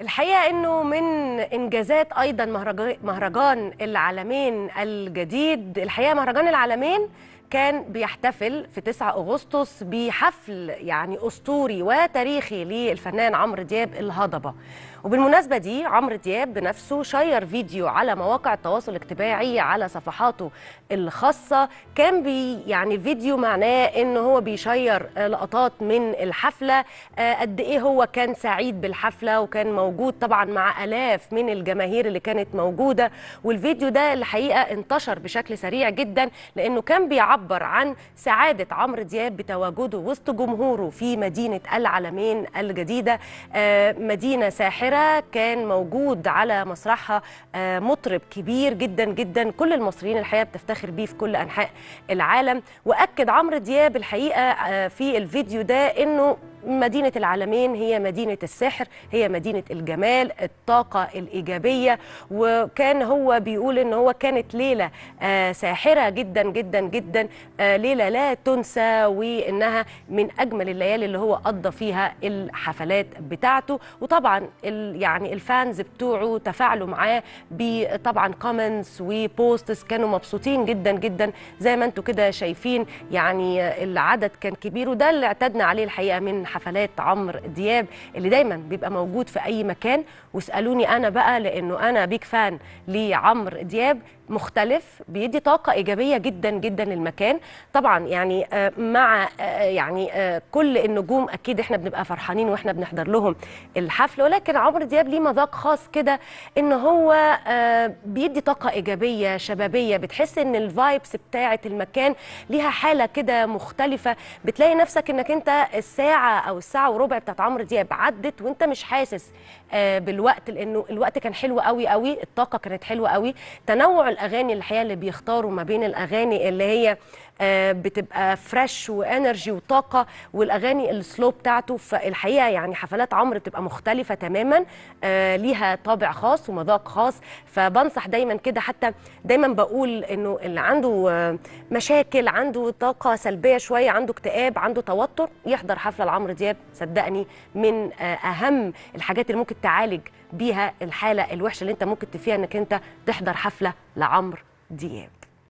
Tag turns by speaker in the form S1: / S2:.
S1: الحقيقة أنه من إنجازات أيضا مهرجان العالمين الجديد الحقيقة مهرجان العالمين كان بيحتفل في 9 أغسطس بحفل يعني أسطوري وتاريخي للفنان عمرو دياب الهضبة وبالمناسبة دي عمرو دياب بنفسه شير فيديو على مواقع التواصل الاجتماعي على صفحاته الخاصة كان بي يعني الفيديو معناه إن هو بيشير لقطات من الحفلة آه، قد إيه هو كان سعيد بالحفلة وكان موجود طبعا مع آلاف من الجماهير اللي كانت موجودة والفيديو ده الحقيقة انتشر بشكل سريع جدا لأنه كان بيعرف بيعبر عن سعادة عمرو دياب بتواجده وسط جمهوره في مدينة العلمين الجديدة آه، مدينة ساحرة كان موجود على مسرحها آه، مطرب كبير جدا جدا كل المصريين الحقيقة بتفتخر بيه في كل أنحاء العالم وأكد عمرو دياب الحقيقة آه، في الفيديو ده أنه مدينة العالمين هي مدينة السحر هي مدينة الجمال الطاقة الإيجابية وكان هو بيقول إن هو كانت ليلة آه، ساحرة جدا جدا جدا آه، ليلة لا تنسى وإنها من أجمل الليالي اللي هو قضى فيها الحفلات بتاعته وطبعا يعني الفانز بتوعه تفاعلوا معاه بطبعا كومنتس وبوستس كانوا مبسوطين جدا جدا زي ما انتم كده شايفين يعني العدد كان كبير وده اللي اعتدنا عليه الحقيقة من حفلات عمرو دياب اللي دايما بيبقى موجود في اي مكان واسالوني انا بقى لانه انا بيك فان لعمرو دياب مختلف بيدي طاقه ايجابيه جدا جدا للمكان طبعا يعني آه، مع آه، يعني آه، كل النجوم اكيد احنا بنبقى فرحانين واحنا بنحضر لهم الحفل ولكن عمرو دياب ليه مذاق خاص كده ان هو بيدي طاقه ايجابيه شبابيه بتحس ان الفايبس بتاعه المكان ليها حاله كده مختلفه بتلاقي نفسك انك انت الساعه او الساعه وربع بتاعت عمرو دياب عدت وانت مش حاسس آه، بالوقت لانه الوقت كان حلو قوي قوي الطاقه كانت حلوه قوي تنوع الاغاني الحقيقه اللي بيختاروا ما بين الاغاني اللي هي آه، بتبقى فريش وانرجي وطاقه والاغاني السلو بتاعته فالحقيقه يعني حفلات عمرو بتبقى مختلفه تماما آه، ليها طابع خاص ومذاق خاص فبنصح دايما كده حتى دايما بقول انه اللي عنده مشاكل عنده طاقه سلبيه شويه عنده اكتئاب عنده توتر يحضر حفله لعمرو دياب صدقني من آه، اهم الحاجات اللي ممكن تعالج بيها الحاله الوحشه اللي انت ممكن تفيها انك انت تحضر حفله لعمرو دياب